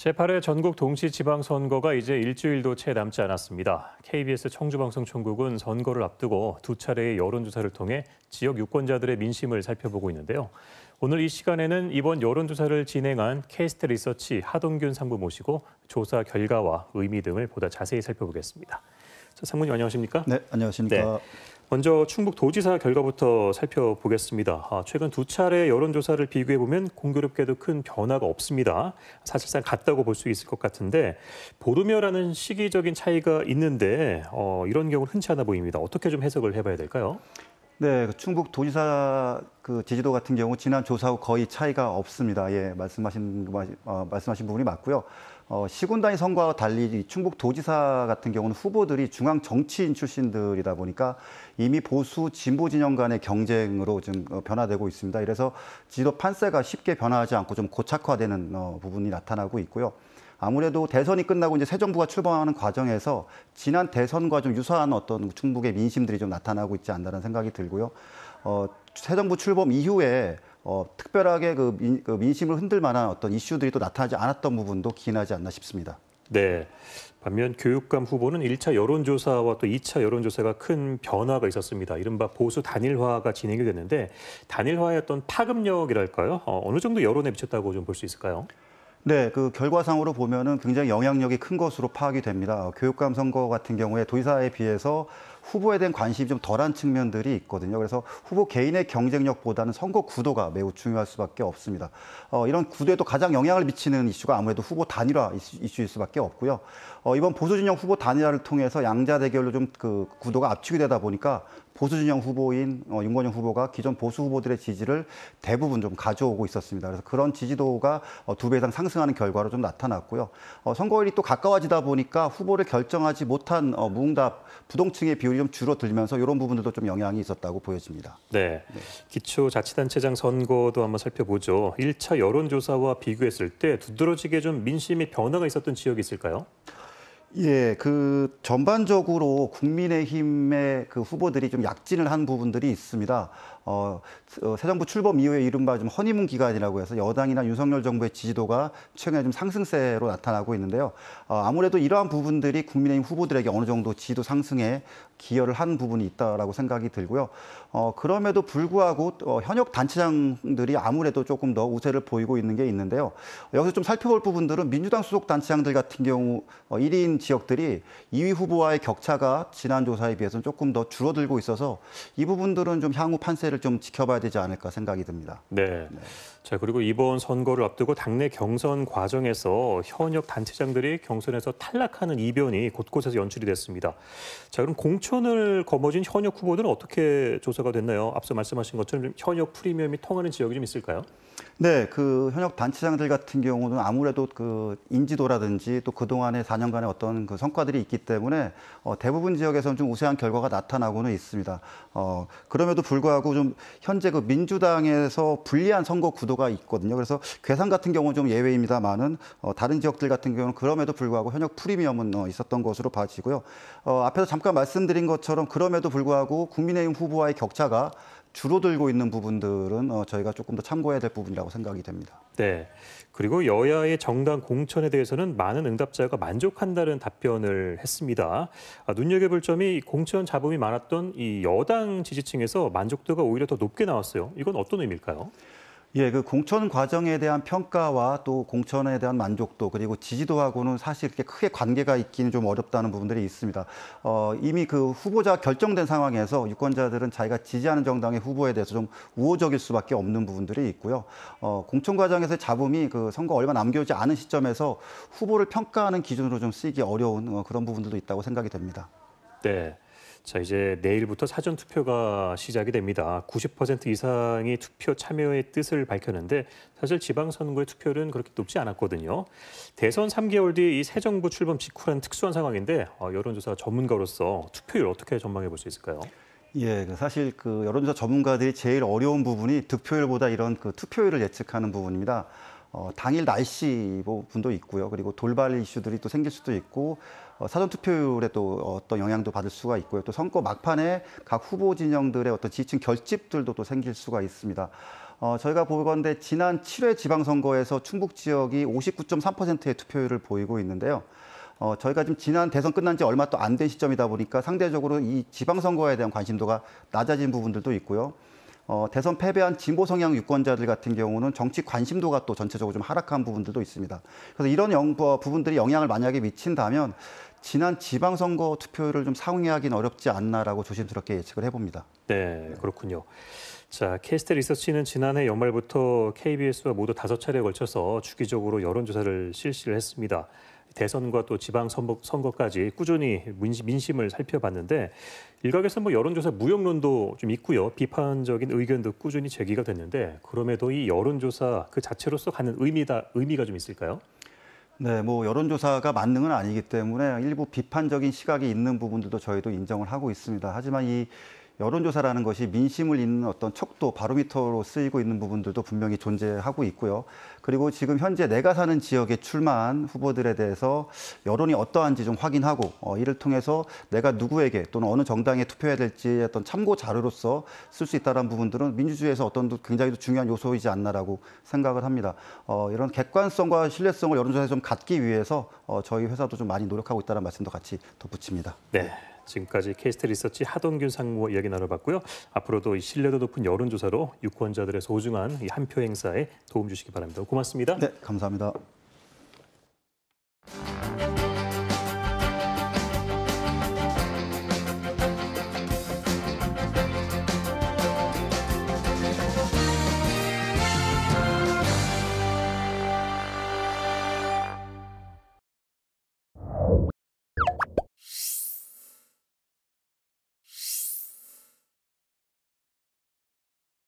제8회 전국 동시 지방선거가 이제 일주일도 채 남지 않았습니다. KBS 청주방송총국은 선거를 앞두고 두 차례의 여론조사를 통해 지역 유권자들의 민심을 살펴보고 있는데요. 오늘 이 시간에는 이번 여론조사를 진행한 케스트 리서치 하동균 상부 모시고 조사 결과와 의미 등을 보다 자세히 살펴보겠습니다. 상무님 안녕하십니까? 네, 안녕하십니까. 네. 먼저 충북 도지사 결과부터 살펴보겠습니다. 아, 최근 두 차례 여론조사를 비교해보면 공교롭게도 큰 변화가 없습니다. 사실상 같다고 볼 수 있을 것 같은데 보름여라는 시기적인 차이가 있는데 어, 이런 경우는 흔치 않아 보입니다. 어떻게 좀 해석을 해봐야 될까요? 네, 그 충북 도지사 그 지지도 같은 경우 지난 조사하고 거의 차이가 없습니다. 예, 말씀하신 어, 말씀하신 부분이 맞고요. 어, 시군 단위 선거와 달리 충북 도지사 같은 경우는 후보들이 중앙 정치인 출신들이다 보니까 이미 보수 진보 진영 간의 경쟁으로 지좀 어, 변화되고 있습니다. 이래서 지도 판세가 쉽게 변화하지 않고 좀 고착화되는 어, 부분이 나타나고 있고요. 아무래도 대선이 끝나고 이제 새 정부가 출범하는 과정에서 지난 대선과 좀 유사한 어떤 충북의 민심들이 좀 나타나고 있지 않다는 생각이 들고요. 어, 새 정부 출범 이후에 어, 특별하게 그, 민, 그 민심을 흔들 만한 어떤 이슈들이 또 나타나지 않았던 부분도 기인하지 않나 싶습니다. 네. 반면 교육감 후보는 1차 여론조사와 또 2차 여론조사가 큰 변화가 있었습니다. 이른바 보수 단일화가 진행이 됐는데 단일화의 어떤 파급력이랄까요? 어, 어느 정도 여론에 미쳤다고 좀 볼 수 있을까요? 네, 그 결과상으로 보면은 굉장히 영향력이 큰 것으로 파악이 됩니다. 교육감 선거 같은 경우에 도의사에 비해서 후보에 대한 관심이 좀 덜한 측면들이 있거든요. 그래서 후보 개인의 경쟁력보다는 선거 구도가 매우 중요할 수밖에 없습니다. 어, 이런 구도에도 가장 영향을 미치는 이슈가 아무래도 후보 단일화 이슈일 수밖에 없고요. 어, 이번 보수진영 후보 단일화를 통해서 양자 대결로 좀 그 구도가 압축이 되다 보니까 보수진영 후보인 어, 윤건영 후보가 기존 보수 후보들의 지지를 대부분 좀 가져오고 있었습니다. 그래서 그런 지지도가 어, 두배 이상 상승하는 결과로 좀 나타났고요. 어, 선거일이 또 가까워지다 보니까 후보를 결정하지 못한 어, 무응답 부동층의 비율이 좀 줄어들면서 이런 부분들도 좀 영향이 있었다고 보여집니다. 네. 네. 기초자치단체장 선거도 한번 살펴보죠. 1차 여론조사와 비교했을 때 두드러지게 좀 민심의 변화가 있었던 지역이 있을까요? 예, 그 전반적으로 국민의힘의 그 후보들이 좀 약진을 한 부분들이 있습니다. 어, 어, 새 정부 출범 이후에 이른바 좀 허니문 기간이라고 해서 여당이나 윤석열 정부의 지지도가 최근에 좀 상승세로 나타나고 있는데요. 어, 아무래도 이러한 부분들이 국민의힘 후보들에게 어느 정도 지지도 상승에 기여를 한 부분이 있다라고 생각이 들고요. 어, 그럼에도 불구하고 어, 현역 단체장들이 아무래도 조금 더 우세를 보이고 있는 게 있는데요. 여기서 좀 살펴볼 부분들은 민주당 소속 단체장들 같은 경우 어, 1인 지역들이 2위 후보와의 격차가 지난 조사에 비해서는 조금 더 줄어들고 있어서 이 부분들은 좀 향후 판세 추세를 좀 지켜봐야 되지 않을까 생각이 듭니다. 네. 네. 자 그리고 이번 선거를 앞두고 당내 경선 과정에서 현역 단체장들이 경선에서 탈락하는 이변이 곳곳에서 연출이 됐습니다. 자 그럼 공천을 거머쥔 현역 후보들은 어떻게 조사가 됐나요? 앞서 말씀하신 것처럼 현역 프리미엄이 통하는 지역이 좀 있을까요? 네, 그 현역 단체장들 같은 경우는 아무래도 그 인지도라든지 또 그동안의 4년간의 어떤 그 성과들이 있기 때문에 어, 대부분 지역에서는 좀 우세한 결과가 나타나고는 있습니다. 어, 그럼에도 불구하고 좀좀 현재 그 민주당에서 불리한 선거 구도가 있거든요. 그래서 괴산 같은 경우는 좀 예외입니다만은 어, 다른 지역들 같은 경우는 그럼에도 불구하고 현역 프리미엄은 어, 있었던 것으로 봐지고요. 어, 앞에서 잠깐 말씀드린 것처럼 그럼에도 불구하고 국민의힘 후보와의 격차가 줄어들고 있는 부분들은 어, 저희가 조금 더 참고해야 될 부분이라고 생각이 됩니다. 네. 그리고 여야의 정당 공천에 대해서는 많은 응답자가 만족한다는 답변을 했습니다. 아, 눈여겨볼 점이 공천 잡음이 많았던 이 여당 지지층에서 만족도가 오히려 더 높게 나왔어요. 이건 어떤 의미일까요? 예, 그 공천 과정에 대한 평가와 또 공천에 대한 만족도 그리고 지지도하고는 사실 이렇게 크게 관계가 있기는 좀 어렵다는 부분들이 있습니다. 어, 이미 그 후보자 결정된 상황에서 유권자들은 자기가 지지하는 정당의 후보에 대해서 좀 우호적일 수밖에 없는 부분들이 있고요. 어, 공천 과정에서 잡음이 그 선거 얼마 남겨오지 않은 시점에서 후보를 평가하는 기준으로 좀 쓰기 어려운 어, 그런 부분들도 있다고 생각이 됩니다. 네. 자, 이제 내일부터 사전 투표가 시작이 됩니다. 90% 이상이 투표 참여의 뜻을 밝혔는데 사실 지방선거의 투표율은 그렇게 높지 않았거든요. 대선 3개월 뒤 이 새 정부 출범 직후라는 특수한 상황인데 어, 여론조사 전문가로서 투표율 어떻게 전망해 볼 수 있을까요? 예, 그 사실 그 여론조사 전문가들이 제일 어려운 부분이 득표율보다 이런 그 투표율을 예측하는 부분입니다. 어, 당일 날씨 부분도 뭐 있고요. 그리고 돌발 이슈들이 또 생길 수도 있고 어, 사전투표율에 또 어떤 영향도 받을 수가 있고요. 또 선거 막판에 각 후보 진영들의 어떤 지층 결집들도 또 생길 수가 있습니다. 어, 저희가 보건데 지난 7회 지방선거에서 충북 지역이 59.3%의 투표율을 보이고 있는데요. 어, 저희가 지금 지난 대선 끝난 지 얼마 또 안 된 시점이다 보니까 상대적으로 이 지방선거에 대한 관심도가 낮아진 부분들도 있고요. 어, 대선 패배한 진보 성향 유권자들 같은 경우는 정치 관심도가 또 전체적으로 좀 하락한 부분들도 있습니다. 그래서 이런 영, 부, 어, 부분들이 영향을 만약에 미친다면 지난 지방선거 투표율을 좀 상회하기는 어렵지 않나라고 조심스럽게 예측을 해봅니다. 네, 그렇군요. 자, 케스테 리서치는 지난해 연말부터 KBS와 모두 다섯 차례에 걸쳐서 주기적으로 여론조사를 실시를 했습니다. 대선과 또 지방선거까지 꾸준히 민심을 살펴봤는데 일각에서 뭐 여론조사 무용론도 좀 있고요. 비판적인 의견도 꾸준히 제기가 됐는데 그럼에도 이 여론조사 그 자체로서 갖는 의미다 의미가 좀 있을까요? 네, 뭐 여론조사가 만능은 아니기 때문에 일부 비판적인 시각이 있는 부분들도 저희도 인정을 하고 있습니다. 하지만 이 여론조사라는 것이 민심을 잇는 어떤 척도 바로미터로 쓰이고 있는 부분들도 분명히 존재하고 있고요. 그리고 지금 현재 내가 사는 지역에 출마한 후보들에 대해서 여론이 어떠한지 좀 확인하고 어, 이를 통해서 내가 누구에게 또는 어느 정당에 투표해야 될지 어떤 참고 자료로서 쓸 수 있다는 부분들은 민주주의에서 어떤 굉장히 중요한 요소이지 않나라고 생각을 합니다. 어, 이런 객관성과 신뢰성을 여론조사에 좀 갖기 위해서 어, 저희 회사도 좀 많이 노력하고 있다는 말씀도 같이 덧붙입니다. 네. 지금까지 케이스트 리서치 하동균 상무와 이야기 나눠봤고요. 앞으로도 이 신뢰도 높은 여론조사로 유권자들의 소중한 이한표 행사에 도움 주시기 바랍니다. 고맙습니다. 네, 감사합니다.